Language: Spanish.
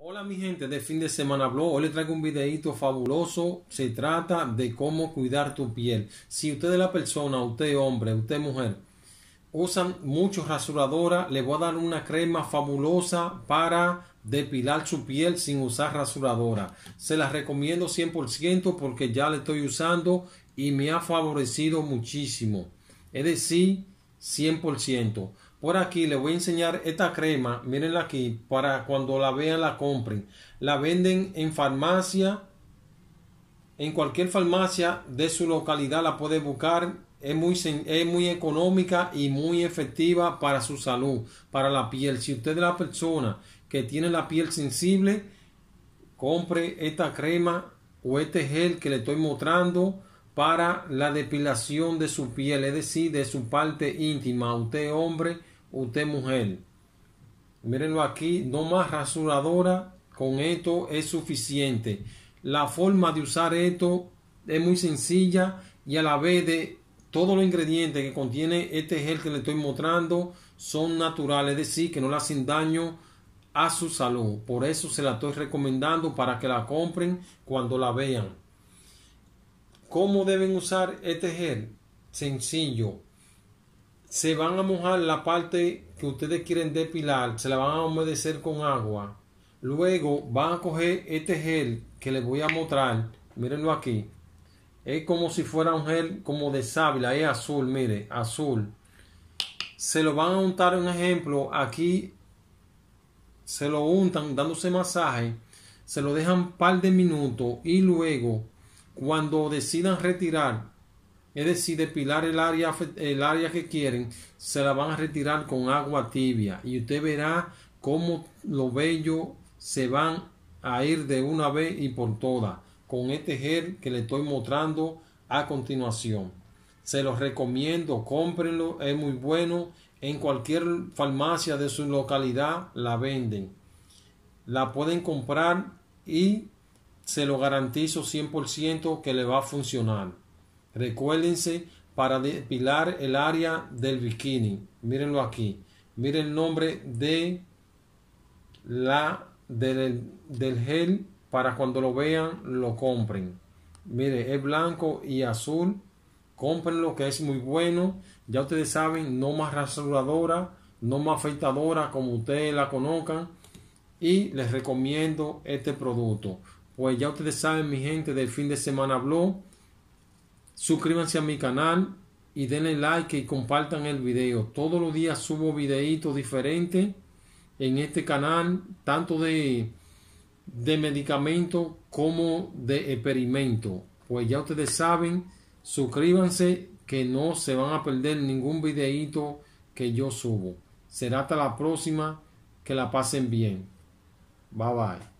Hola mi gente de Fin de Semana Blog, hoy les traigo un videito fabuloso, se trata de cómo cuidar tu piel. Si usted es la persona, usted hombre, usted mujer, usan mucho rasuradora, le voy a dar una crema fabulosa para depilar su piel sin usar rasuradora. Se las recomiendo 100% porque ya la estoy usando y me ha favorecido muchísimo. Es decir, 100% por aquí les voy a enseñar esta crema, mírenla aquí, para cuando la vean la compren. La venden en farmacia, en cualquier farmacia de su localidad la puede buscar. Es muy, es muy económica y muy efectiva para su salud, para la piel. Si usted es la persona que tiene la piel sensible, compre esta crema o este gel que le estoy mostrando para la depilación de su piel, es decir, de su parte íntima. Usted hombre usted mujer. Mírenlo aquí, no más rasuradora, con esto es suficiente. La forma de usar esto es muy sencilla y a la vez de todos los ingredientes que contiene este gel que le estoy mostrando son naturales, es decir, que no le hacen daño a su salud. Por eso se la estoy recomendando para que la compren cuando la vean. ¿Cómo deben usar este gel? Sencillo se van a mojar la parte que ustedes quieren depilar, se la van a humedecer con agua. Luego van a coger este gel que les voy a mostrar. Mírenlo aquí. Es como si fuera un gel como de sábila. Es azul, mire, azul. Se lo van a untar, un ejemplo, aquí. Se lo untan dándose masaje. Se lo dejan un par de minutos. Y luego, cuando decidan retirar, es decir, depilar el área, el área que quieren, se la van a retirar con agua tibia y usted verá cómo los bello se van a ir de una vez y por todas con este gel que le estoy mostrando a continuación. Se los recomiendo, cómprenlo, es muy bueno. En cualquier farmacia de su localidad la venden. La pueden comprar y se lo garantizo 100% que le va a funcionar. Recuérdense para depilar el área del bikini. Mírenlo aquí. Miren el nombre de la del, gel para cuando lo vean lo compren. Mire, es blanco y azul. Cómprenlo que es muy bueno. Ya ustedes saben, no más rasuradora, no más afeitadora como ustedes la conozcan. Y les recomiendo este producto. Pues ya ustedes saben, mi gente del fin de semana habló suscríbanse a mi canal y denle like y compartan el video. Todos los días subo videitos diferentes en este canal, tanto de, de medicamento como de experimento. Pues ya ustedes saben, suscríbanse que no se van a perder ningún videito que yo subo. Será hasta la próxima. Que la pasen bien. Bye bye.